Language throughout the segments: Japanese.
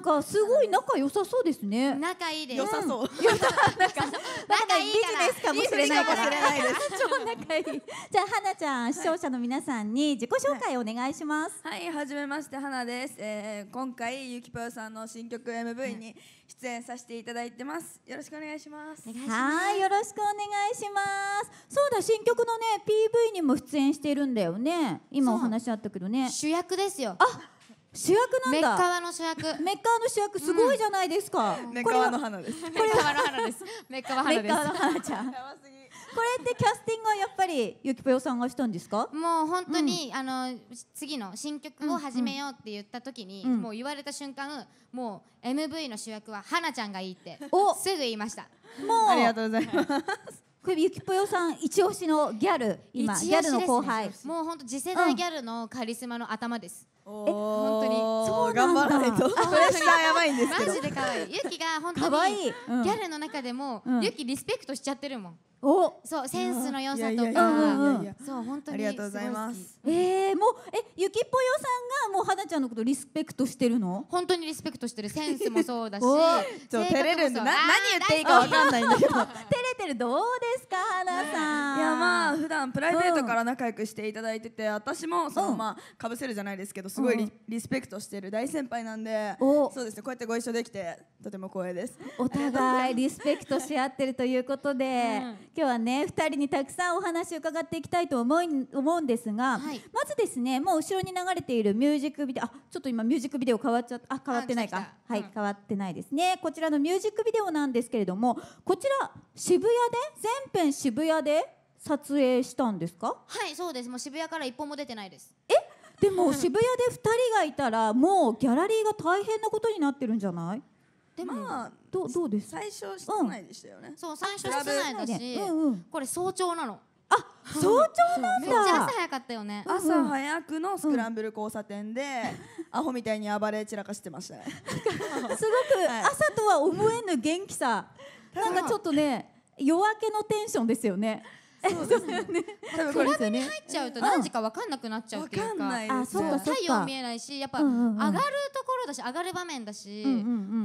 なんかすごい仲良さそうですね。仲いいです。良さそう。良さなんか仲いいビジネスかもしれないから。超仲いい。じゃあ花ちゃん、視聴者の皆さんに自己紹介お願いします。はい、はじめまして花です。えー、今回ゆきぽよさんの新曲 MV に出演させていただいてます。よろしくお願いします。はい、よろしくお願いします。そうだ、新曲のね PV にも出演してるんだよね。今お話あったけどね。主役ですよ。あ。主役なんだメッカワの主役メッカワの主役すごいじゃないですか、うん、メッカワの花ですメッカワの花ですメッカワ花ですメッカワの花ちゃんこれってキャスティングはやっぱりゆきぽよさんがしたんですかもう本当に、うん、あの次の新曲を始めようって言った時に、うん、もう言われた瞬間もう MV の主役は花ちゃんがいいってすぐ言いましたもうありがとうございますゆきぽよさん一押しのギャル今、ギャルの後輩もう本当次世代ギャルのカリスマの頭です、え本当にそう頑張らないとやばいんですマジで可愛いゆきが本当にギャルの中でも、うん、ゆきリスペクトしちゃってるもんおそうセンスの良さとかそう本当にありがとうございますえもうえゆきぽよさんがもうはなちゃんのことリスペクトしてるの本当にリスペクトしてるセンスもそうだし ちょ照れるんで何言っていいかわかんないんだけど 照れてるどうですかはなさん、いやまあ普段プライベートから仲良くしていただいてて私もその、まあかぶせるじゃないですけどすごいリ,、リスペクトしてる大先輩なんでそうですねこうやってご一緒できてとても光栄ですお互いリスペクトし合ってるということで、今日はね2人にたくさんお話を伺っていきたいと思い思うんですが、はい、まずですねもう後ろに流れているミュージックビデオあちょっと今ミュージックビデオ変わっちゃったあ変わってないか、うん、はい、変わってないですねこちらのミュージックビデオなんですけれどもこちら渋谷で全編渋谷で撮影したんですかはいそうですもう渋谷から一歩も出てないですえでも渋谷で2人がいたらもうギャラリーが大変なことになってるんじゃないでも、まあ、どどうです最初室内でしたよね、うん、そう最初室内だし、うんうん、これ早朝なのあ早朝なんだめっちゃ朝早かったよね朝早くのスクランブル交差点で、うん、アホみたいに暴れ散らかしてましたね すごく朝とは思えぬ元気さなんかちょっとね夜明けのテンションですよねそうですよね。クラブに入っちゃうと何時か分かんなくなっちゃうっていうか、あそうか太陽見えないし、やっぱ上がるところだし、上がる場面だし、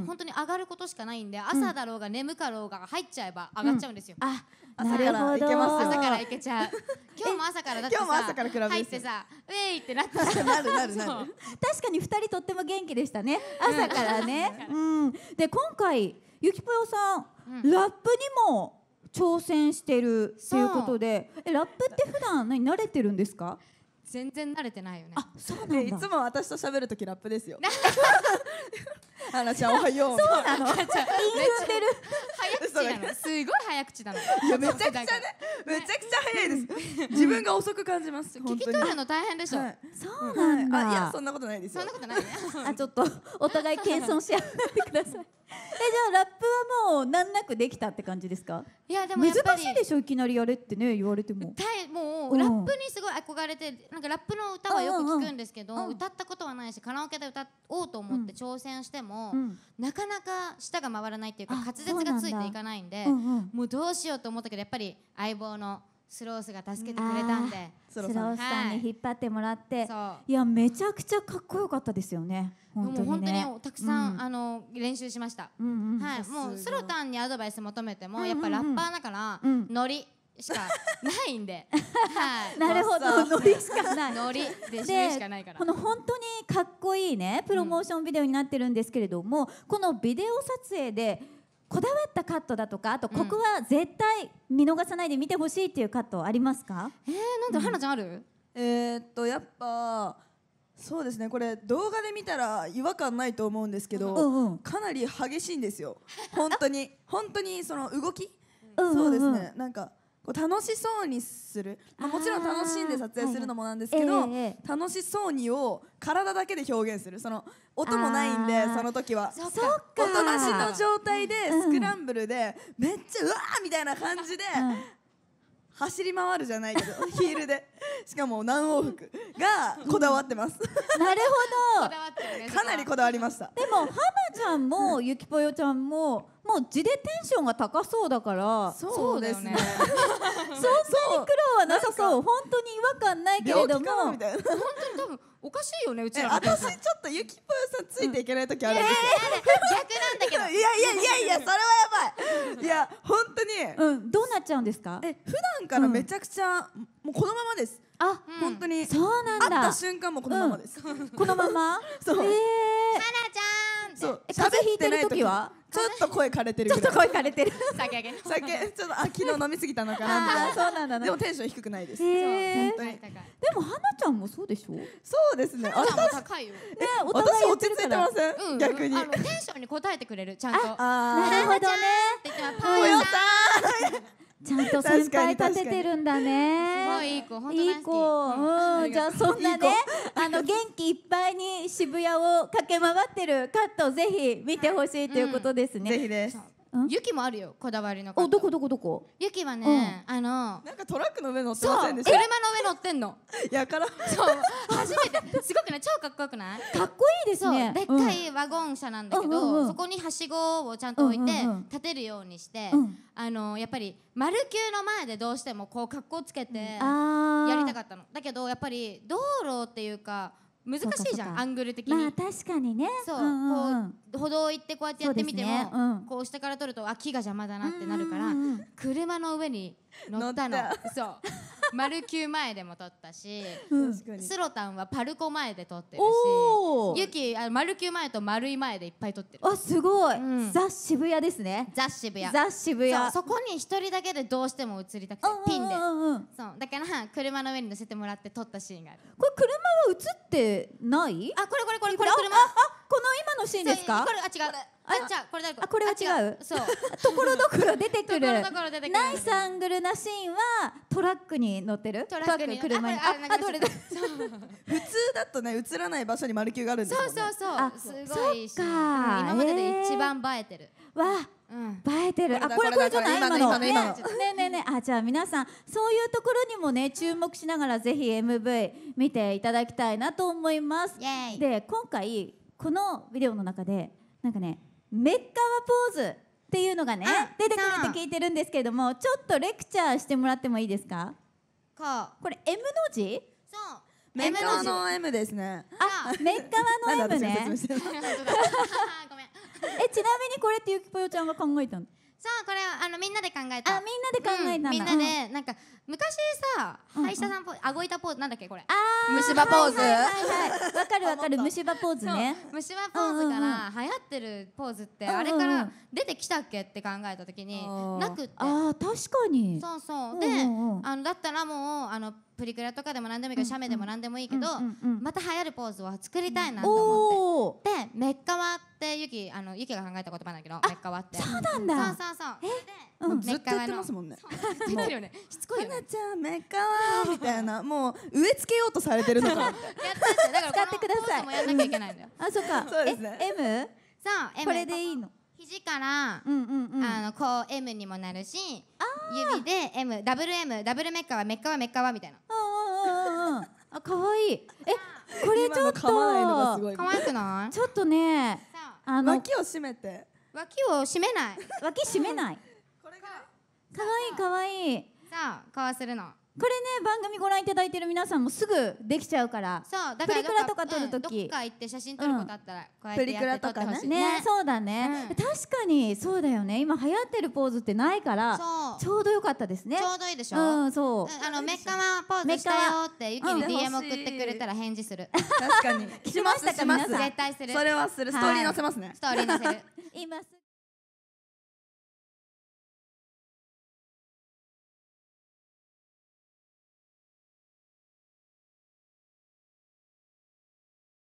本当に上がることしかないんで、朝だろうが眠かろうが入っちゃえば上がっちゃうんですよ。あ、なるほど。朝から行けちゃう。今日も朝からだってさ、今日も朝からクラ入ってさ、ウェイってなって なるなるなる。確かに二人とっても元気でしたね。朝からね。うん。で今回ゆきぽよさん、ラップにも。挑戦してるっていうことでえラップって普段何慣れてるんですか全然慣れてないよねあそうなんいつも私と喋るときラップですよ アンちゃんおはよう。そうなの。めっちゃ早口なの。すごい早口なの。いやめちゃくちゃね、めちゃくちゃ早いです。自分が遅く感じます。聞き取るの大変でしょ。そうなんだ。いやそんなことないですそんなことないね。あちょっとお互い謙遜し合ってください。えじゃあラップはもう難なくできたって感じですか？いやでもやっぱり難しいでしょいきなりやれってね言われても。もうラップにすごい憧れてなんかラップの歌はよく聞くんですけど歌ったことはないしカラオケで歌おうと思って挑戦しても。うん、なかなか舌が回らないっていうか滑舌がついていかないんで、もうどうしようと思ったけどやっぱり相棒のスロースが助けてくれたんでスロースさんに引っ張ってもらって、はい、いやめちゃくちゃかっこよかったですよねもう本当にたくさん、うん、あの練習しました、うんうん、はい、もうスロタンにアドバイス求めても、やっぱラッパーだから、うん、ノリしかないんで、はい、なるほどノリしかないノリでしかないからこの本当にかっこいいねプロモーションビデオになってるんですけれども、うん、このビデオ撮影でこだわったカットだとかあとここは絶対見逃さないで見てほしいっていうカットありますか、うん、えー、なんでうん、ちゃんあるえー、っとやっぱそうですねこれ動画で見たら違和感ないと思うんですけど、うんうん、かなり激しいんですよ本当に本当にその動き、うんうんうん、そうですねなんかこう楽しそうにする、まあ、もちろん楽しんで撮影するのもなんですけど、楽しそうにを体だけで表現するその音もないんでその時はそっ音なしの状態でスクランブルで、めっちゃうわーみたいな感じで。走り回るじゃないけど ヒールでしかも何往復がこだわってます なるほど、かなりこだわりましたでも花ちゃんもゆきぽよちゃんももう地でテンションが高そうだからそうですね そんなに苦労はなさそう本当に違和感ないけれども本当に多分おかしいよねうちら私ちょっとゆきぽよさんついていけない時あるんですよ、うん、逆なんだけどいやいやいやいやそれはやばいいや本当に、うん、どうなっちゃうんですかえ普段からめちゃくちゃ、うん、もうこのままですあ、うん、本当にそうなんだ会った瞬間もこのままです、うん、このまま そう、えー、さらちゃんそう喋ってない時はちょっと声枯れてるちょっと声枯れてる酒酒ちょっとあ 昨日飲みすぎたのかなそうなんだ、でもテンション低くないです、えでも花ちゃんもそうでしょう。そうですね花ちゃんも高いよ、ね、私落ち着いてません、逆にテンションに答えてくれるちゃんとなるほどねって言っちゃんと先輩立ててるんだね。すごいいい子、本当いい子、うん、じゃあそんなね、あの元気いっぱいに渋谷を駆け回ってるカットをぜひ見てほしいということですね。ぜひです。ユキもあるよこだわりのおどこどこどこユキはね、あのなんかトラックの上乗ってませんでした車の上乗ってんの やからそう初めてすごくね超かっこよくないかっこいいですねでっかいワゴン車なんだけど、そこにはしごをちゃんと置いて立てるようにして、あのやっぱり丸球の前でどうしてもこう格好つけてやりたかったのだけどやっぱり道路っていうか難しいじゃんアングル的にまあ確かにねそううんうんこう歩道行ってこうやってやってみても、ねうん、こう下から撮るとあ木が邪魔だなってなるから、うんうんうん、車の上に乗ったのそう丸九前でも撮ったし、スロタンはパルコ前で撮ってるし、ユキあの丸九前と丸い前でいっぱい撮ってる。あすごい、うん、ザ渋谷ですね。ザ渋谷。ザ渋谷。そこに一人だけでどうしても映りたくてピンで、そうだから車の上に乗せてもらって撮ったシーンがある。これ車は映ってない？あこれこれこれこれ車。あこの今のシーンですか？これあ違う。あ、じゃこれだあこれは違うそう ところどころ出てくるナイスアングルなシーンはトラックに乗ってるトラックに車にあどれだ普通だとね映らない場所に丸球があるんです、ね、そうそうそうすごいし、うん、今までで一番映えてる、えー、わうん、映えてるあこれこれじゃない今のねねねねあじゃあ皆さんそういうところにもね注目しながらぜひ MV 見ていただきたいなと思いますで今回このビデオの中でなんかねメッカワポーズっていうのがね出てくるって聞いてるんですけれどもちょっとレクチャーしてもらってもいいですかこうこれ M の字そうメッカワの M ですねあメッカワの M ね えちなみにこれってゆきぽよちゃんが考えたのそうこれはあのみんなで考えたあみんなで考えた、うん、みんなで、うん、なんか昔さ歯医者さんぽーズ、うん、顎ポーズなんだっけこれあ虫歯ポーズわ、はいはい、わ、かるわかる虫歯ポーズね虫歯ポーズから流行ってるポーズってあれから出てきたっけって考えた時になくってあ確かにそうそうであのだったらもうあのプリクラとかでも何でもいいけど、写メでも何でもいいけど、また流行るポーズを作りたいなと思ってでメッカワってゆきあのゆきが考えた言葉だけどメッカワってそうなんだそうそうそうえ、うん、ずっと言ってますもんね言ってるよねしつこいよねちゃんメッカワみたいなもう植え付けようとされてるのか やってだから使ってくださいもやんなきゃいけないんだよあそっかそうですね M そうこれでいいの肘から、うんうんうん、あのこう M にもなるし指で M ダブル M ダブルメッカはメッカはメッカはみたいなあ可愛いいえこれちょっと可愛くないちょっとねあの脇を締めて脇を締めない脇締めない 可愛いい、可愛いい。さあわするのこれね番組ご覧いただいてる皆さんもすぐできちゃうからそうだからプリクラとか撮るとき、うん、どっか行って写真撮ることあったら、こうやってやって撮ってほしいね、ね、そうだね、うん、確かにそうだよね今流行ってるポーズってないからちょうど良かったですねちょうどいいでしょうんそうあのメッカマポーズしたよってゆきに DM 送ってくれたら返事する、確かに聞き ましたか皆さん絶対するそれはするストーリー載せますね、はい、ストーリー載せる今 す